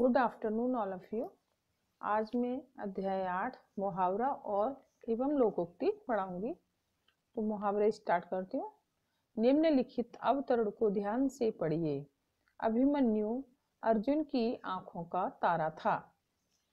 good afternoon all of you आज मैं अध्याय आठ मुहावरा और एवं लोकोक्ति पढ़ाऊंगी तो मुहावरे स्टार्ट करती हूँ निम्नलिखित अवतरण को ध्यान से पढ़िए अभिमन्यु अर्जुन की आंखों का तारा था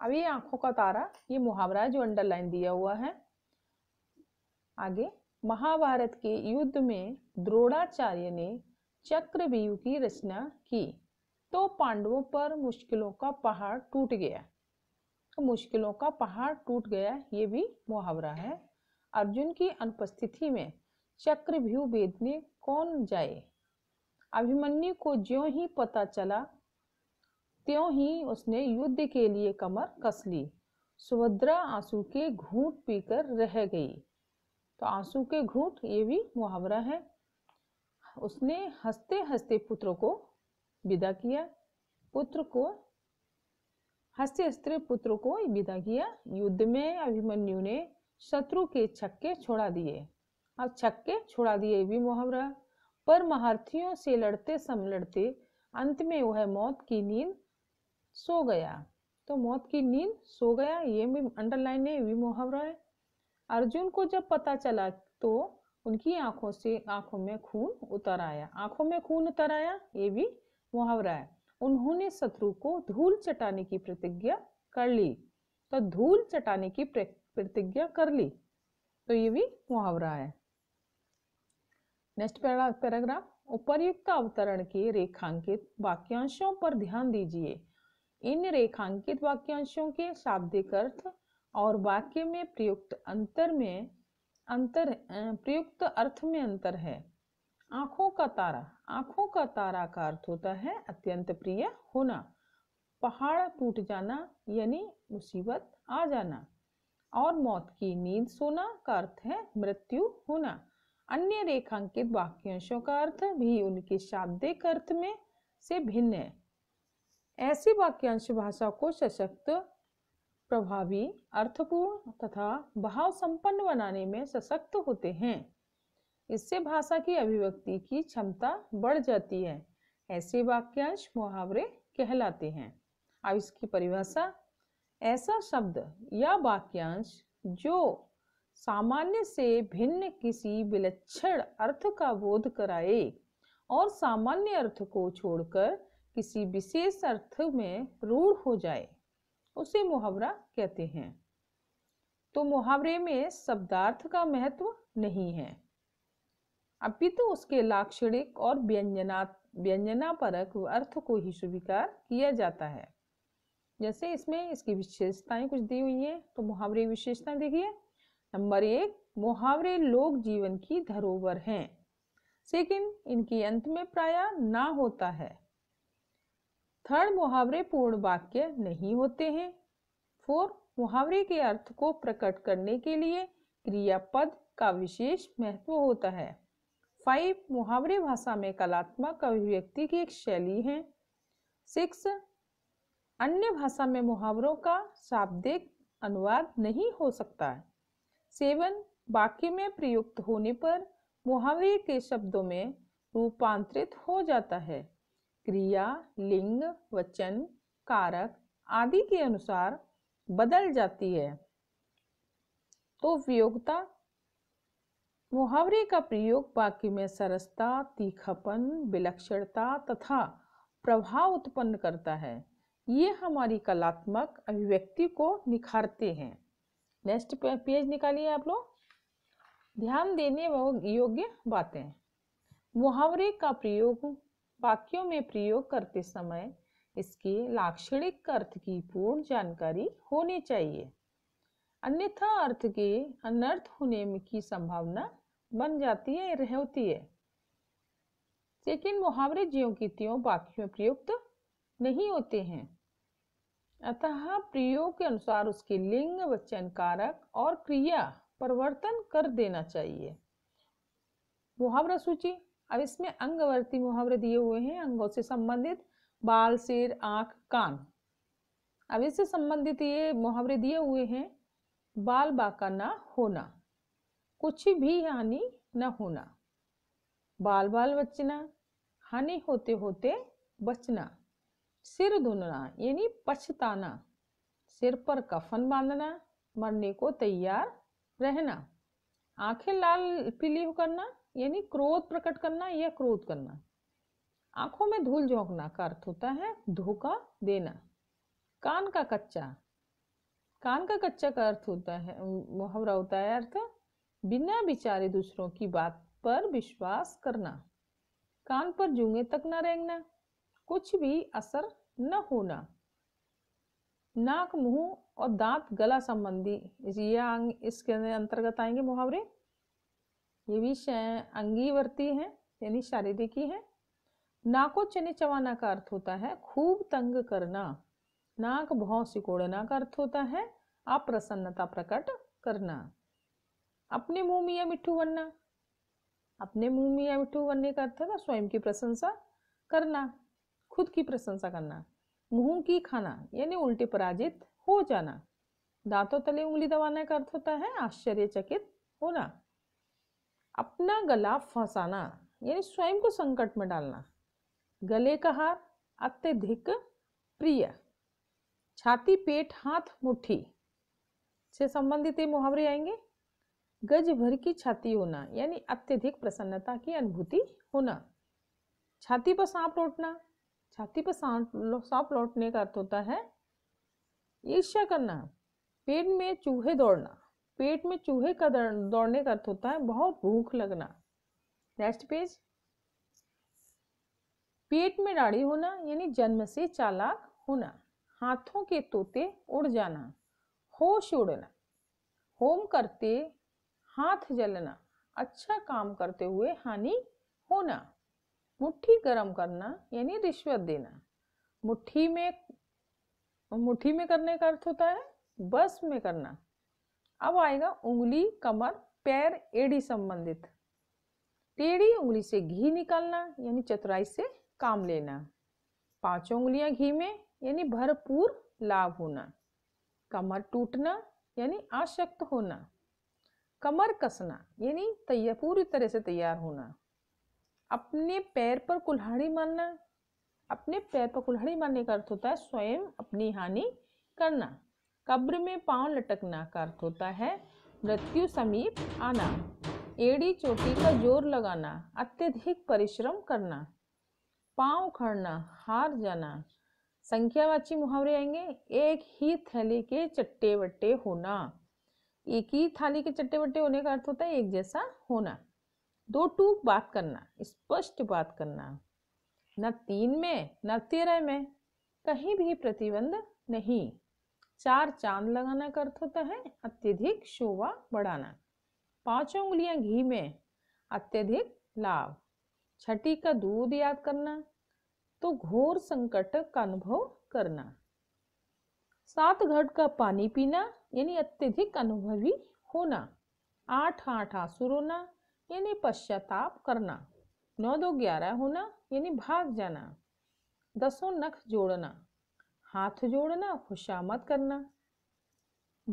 अब ये आंखों का तारा ये मुहावरा है जो अंडरलाइन दिया हुआ है आगे महाभारत के युद्ध में द्रोणाचार्य ने चक्रव्यूह की रचना की तो पांडवों पर मुश्किलों का पहाड़ टूट गया तो मुश्किलों का पहाड़ टूट गया ये भी मुहावरा है अर्जुन की अनुपस्थिति में चक्रव्यूह बेदने कौन जाए अभिमन्यु को ज्यो ही पता चला त्यों ही उसने युद्ध के लिए कमर कस ली सुभद्रा आंसू के घूट पीकर रह गई तो आंसू के घूट ये भी मुहावरा है उसने हंसते हंसते पुत्र को विदा किया पुत्र को हस्ते स्त्री पुत्र को विदा किया युद्ध में अभिमन्यु ने शत्रु के छक्के छोड़ा दिए अब छक्के छोड़ा दिए भी मुहावरा पर महारथियों से लड़ते सम लड़ते अंत में वह मौत की नींद सो गया तो मौत की नींद सो गया ये भी अंडरलाइन है भी मुहावरा है अर्जुन को जब पता चला तो उनकी आंखों से आंखों में खून उतर आया आंखों में खून उतर आया ये भी मुहावरा है उन्होंने शत्रु को धूल चटाने की प्रतिज्ञा कर ली तो धूल चटाने की प्रतिज्ञा कर ली तो ये भी मुहावरा है नेक्स्ट पैराग्राफ उपर्युक्त अवतरण के रेखांकित वाक्यांशों पर ध्यान दीजिए इन रेखांकित वाक्यांशों के शाब्दिक अर्थ और वाक्य में प्रयुक्त अंतर में अंतर प्रयुक्त अर्थ में अंतर है आंखों का तारा आंखों का तारा का अर्थ होता है अत्यंत प्रिय होना पहाड़ टूट जाना यानी मुसीबत आ जाना और मौत की नींद सोना का अर्थ है मृत्यु होना अन्य रेखांकित वाक्यांशों का अर्थ भी उनके शाब्दिक अर्थ में से भिन्न है ऐसी वाक्यांश भाषा को सशक्त प्रभावी अर्थपूर्ण तथा भाव संपन्न बनाने में सशक्त होते हैं इससे भाषा की अभिव्यक्ति की क्षमता बढ़ जाती है ऐसे वाक्यांश मुहावरे कहलाते हैं अब इसकी परिभाषा ऐसा शब्द या वाक्यांश जो सामान्य से भिन्न किसी विलक्षण अर्थ का बोध कराए और सामान्य अर्थ को छोड़कर किसी विशेष अर्थ में रूढ़ हो जाए उसे मुहावरा कहते हैं तो मुहावरे में शब्दार्थ का महत्व नहीं है अपितु तो उसके लाक्षणिक और व्यंजना व्यंजनापरक अर्थ को ही स्वीकार किया जाता है जैसे इसमें इसकी विशेषताएं कुछ दी हुई हैं तो मुहावरे विशेषताएं देखिए नंबर एक मुहावरे लोक जीवन की धरोवर हैं लेकिन इनके अंत में प्राय ना होता है थर्ड मुहावरे पूर्ण वाक्य नहीं होते हैं फोर मुहावरे के अर्थ को प्रकट करने के लिए क्रियापद का विशेष महत्व होता है फाइव मुहावरे भाषा में कलात्मक अभिव्यक्ति की एक शैली है सिक्स अन्य भाषा में मुहावरों का शाब्दिक अनुवाद नहीं हो सकता है सेवन वाक्य में प्रयुक्त होने पर मुहावरे के शब्दों में रूपांतरित हो जाता है क्रिया लिंग वचन कारक आदि के अनुसार बदल जाती है तो उपयोगिता मुहावरे का प्रयोग वाक्य में सरसता तीखापन विलक्षणता तथा प्रभाव उत्पन्न करता है ये हमारी कलात्मक अभिव्यक्ति को निखारते हैं नेक्स्ट पेज निकालिए आप लोग ध्यान देने योग्य बातें मुहावरे का प्रयोग वाक्यों में प्रयोग करते समय इसके लाक्षणिक अर्थ की पूर्ण जानकारी होनी चाहिए अन्यथा अर्थ के अनर्थ होने की संभावना बन जाती है रहती है लेकिन मुहावरे ज्यो की त्यों वाक्य में प्रयुक्त नहीं होते हैं अतः प्रयोग के अनुसार उसके लिंग वचन कारक और क्रिया परिवर्तन कर देना चाहिए मुहावरा सूची अब इसमें अंगवर्ती मुहावरे दिए हुए हैं अंगों से संबंधित बाल सिर आंख कान अब इससे संबंधित ये मुहावरे दिए हुए हैं बाल बाका ना होना कुछ भी हानि न होना बाल बाल बचना हानि होते होते बचना सिर धुनना यानी पछताना सिर पर कफन बांधना मरने को तैयार रहना आंखें लाल पीली करना यानी क्रोध प्रकट करना या क्रोध करना आंखों में धूल झोंकना का अर्थ होता है धोखा देना कान का कच्चा कान का कच्चा का अर्थ होता है मुहावरा होता है अर्थ बिना विचारे दूसरों की बात पर विश्वास करना कान पर जूंगे तक न रेंगना कुछ भी असर न होना नाक मुंह और दांत गला संबंधी ये इसके अंतर्गत आएंगे मुहावरे ये भी अंगीवर्ती हैं यानी शारीरिक ही है नाको चने चवाना का अर्थ होता है खूब तंग करना नाक भौ सिकोड़ना का अर्थ होता है अप्रसन्नता प्रकट करना अपने मुंह में या मिठू बनना अपने मुंह मिया मिट्ठू बनने का अर्थ था स्वयं की प्रशंसा करना खुद की प्रशंसा करना मुंह की खाना यानी उल्टे पराजित हो जाना दांतों तले उंगली दबाने का अर्थ होता है आश्चर्यचकित होना अपना गला फंसाना यानी स्वयं को संकट में डालना गले का हार अत्यधिक प्रिय छाती पेट हाथ मुट्ठी से संबंधित ये मुहावरे आएंगे गज भर की छाती होना यानी अत्यधिक प्रसन्नता की अनुभूति होना छाती पर सांप लौटना छाती पर सांप लौटने का अर्थ होता है ईर्ष्या करना पेट में चूहे दौड़ना पेट में चूहे का दौड़ने का अर्थ होता है बहुत भूख लगना नेक्स्ट पेज पेट में डाढ़ी होना यानी जन्म से चालाक होना हाथों के तोते उड़ जाना होश उड़ना होम करते हाथ जलना अच्छा काम करते हुए हानि होना मुट्ठी गर्म करना यानी रिश्वत देना मुट्ठी में मुट्ठी में करने का अर्थ होता है बस में करना अब आएगा उंगली कमर पैर एड़ी संबंधित टेढ़ी उंगली से घी निकालना यानी चतुराई से काम लेना पांचों उंगलियां घी में यानी भरपूर लाभ होना कमर टूटना यानी आशक्त होना कमर कसना यानी तैयार पूरी तरह से तैयार होना अपने पैर पर कुल्हाड़ी मारना अपने पैर पर कुल्हाड़ी मारने का अर्थ होता है स्वयं अपनी हानि करना कब्र में पांव लटकना का अर्थ होता है मृत्यु समीप आना एड़ी चोटी का जोर लगाना अत्यधिक परिश्रम करना पांव खड़ना हार जाना संख्यावाची मुहावरे आएंगे एक ही थैली के चट्टे बट्टे होना एक ही थाली के चट्टे बट्टे होने का अर्थ होता है एक जैसा होना दो टूक बात करना स्पष्ट बात करना न तीन में न तेरह में कहीं भी प्रतिबंध नहीं चार चांद लगाना का अर्थ होता है अत्यधिक शोभा बढ़ाना पांचों उंगलियां घी में अत्यधिक लाभ छठी का दूध याद करना तो घोर संकट का अनुभव करना सात घट का पानी पीना यानी अत्यधिक अनुभवी होना आठ आठ आंसू रोना यानी पश्चाताप करना नौ दो ग्यारह होना यानी भाग जाना दसों नख जोड़ना हाथ जोड़ना खुशामद करना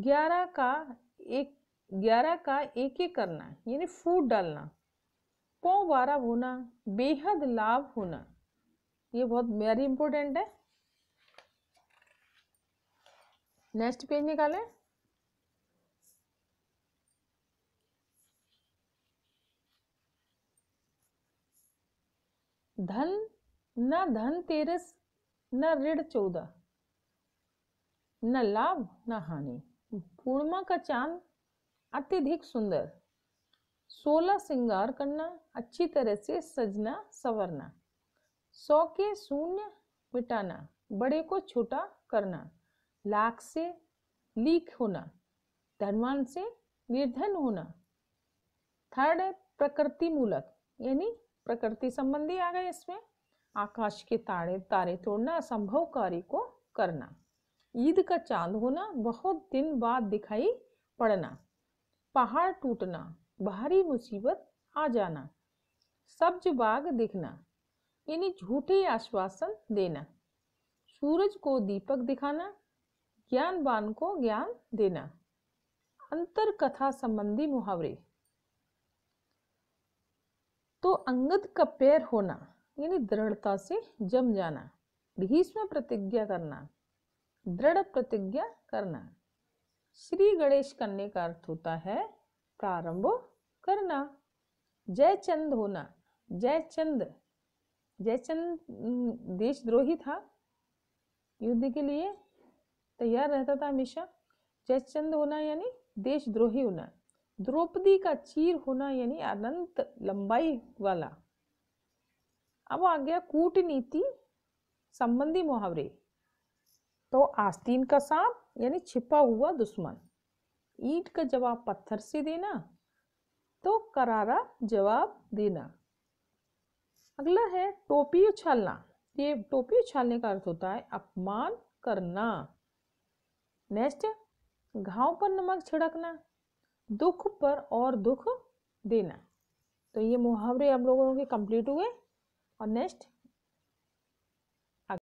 ग्यारह का एक ग्यारह का एक एक करना यानी फूट डालना पौ बारह होना बेहद लाभ होना ये बहुत वेरी इंपॉर्टेंट है नेक्स्ट पेज निकाले धन न धन तेरस न ऋण चौदह न लाभ न हानि पूर्णिमा का चांद अत्यधिक सुंदर सोलह श्रृंगार करना अच्छी तरह से सजना सवरना सौ के शून्य मिटाना बड़े को छोटा करना लाख से लीक होना धनवान से निर्धन होना थर्ड है प्रकृति मूलक यानी प्रकृति संबंधी आ गए इसमें आकाश के तारे तारे तोड़ना असंभव कार्य को करना ईद का चांद होना बहुत दिन बाद दिखाई पड़ना पहाड़ टूटना भारी मुसीबत आ जाना सब्ज बाग दिखना यानी झूठे आश्वासन देना सूरज को दीपक दिखाना ज्ञानवान को ज्ञान देना अंतर कथा संबंधी मुहावरे तो अंगद का पैर होना यानी दृढ़ता से जम जाना भीष्म प्रतिज्ञा करना दृढ़ प्रतिज्ञा करना श्री गणेश करने का अर्थ होता है प्रारंभ करना जय चंद होना जय चंद जयचंद देशद्रोही था युद्ध के लिए तैयार रहता था हमेशा जयचंद होना यानी देशद्रोही होना द्रौपदी का चीर होना यानी अनंत लंबाई वाला अब आ गया कूटनीति संबंधी मुहावरे तो आस्तीन का सांप यानी छिपा हुआ दुश्मन ईट का जवाब पत्थर से देना तो करारा जवाब देना अगला है टोपी उछालना ये टोपी उछालने का अर्थ होता है अपमान करना नेक्स्ट घाव पर नमक छिड़कना दुख पर और दुख देना तो ये मुहावरे आप लोगों के कंप्लीट हुए और नेक्स्ट